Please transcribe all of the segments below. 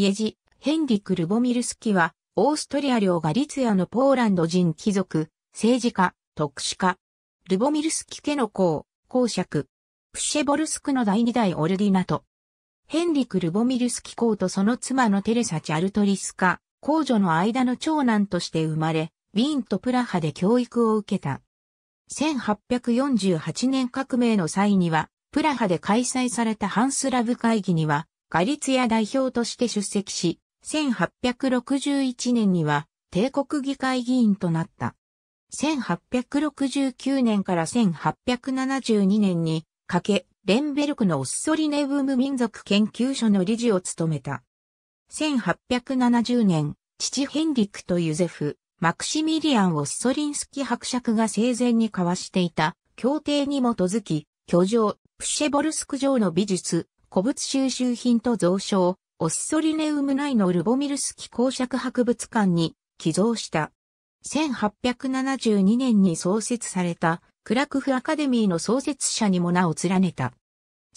イェジ、ヘンリク・ルボミルスキは、オーストリア領ガリツヤのポーランド人貴族、政治家、特殊家。ルボミルスキ家の公、公爵。プシェボルスクの第二代オルディナト。ヘンリク・ルボミルスキ公とその妻のテレサ・チャルトリスカ、公女の間の長男として生まれ、ウィーンとプラハで教育を受けた。1848年革命の際には、プラハで開催されたハンスラブ会議には、ガリツヤ代表として出席し、1861年には帝国議会議員となった。1869年から1872年にかけ、レンベルクのオッソリネブム民族研究所の理事を務めた。1870年、父ヘンリックとユゼフ、マクシミリアン・オッソリンスキ伯爵が生前に交わしていた協定に基づき、居城、プシェボルスク城の美術、古物収集品と蔵書をオッソリネウム内のルボミルスキ公爵博物館に寄贈した。1872年に創設されたクラクフアカデミーの創設者にも名を連ねた。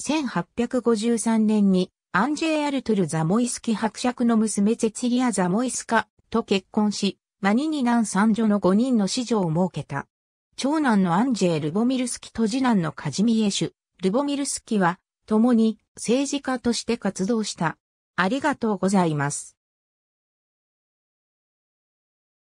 1853年にアンジェ・アルトゥル・ザモイスキ伯爵の娘ゼェツリア・ザモイスカと結婚し、マニニ男三女の5人の子女を設けた。長男のアンジェ・ルボミルスキと次男のカジミエシュ、ルボミルスキは共に政治家として活動した。ありがとうございます。